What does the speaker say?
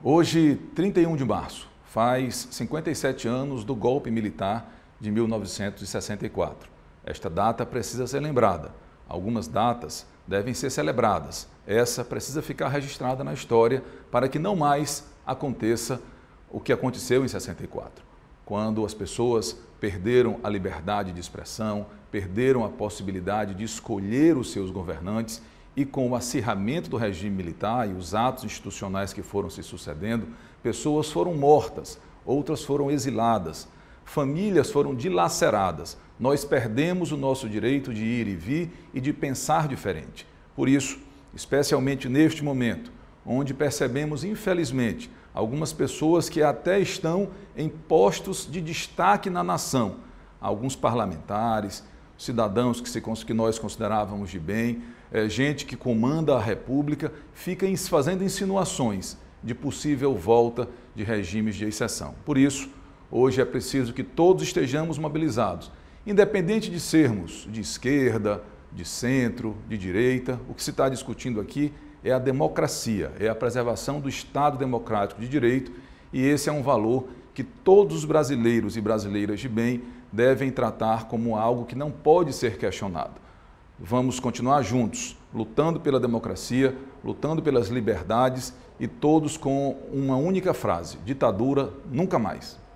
Hoje, 31 de março, faz 57 anos do golpe militar de 1964. Esta data precisa ser lembrada. Algumas datas devem ser celebradas. Essa precisa ficar registrada na história para que não mais aconteça o que aconteceu em 64, quando as pessoas perderam a liberdade de expressão, perderam a possibilidade de escolher os seus governantes e com o acirramento do regime militar e os atos institucionais que foram se sucedendo, pessoas foram mortas, outras foram exiladas, famílias foram dilaceradas. Nós perdemos o nosso direito de ir e vir e de pensar diferente. Por isso, especialmente neste momento, onde percebemos, infelizmente, algumas pessoas que até estão em postos de destaque na nação, alguns parlamentares, cidadãos que, se, que nós considerávamos de bem, é, gente que comanda a República, fica fazendo insinuações de possível volta de regimes de exceção. Por isso, hoje é preciso que todos estejamos mobilizados, independente de sermos de esquerda, de centro, de direita. O que se está discutindo aqui é a democracia, é a preservação do Estado democrático de direito, e esse é um valor que todos os brasileiros e brasileiras de bem devem tratar como algo que não pode ser questionado. Vamos continuar juntos, lutando pela democracia, lutando pelas liberdades e todos com uma única frase: ditadura nunca mais.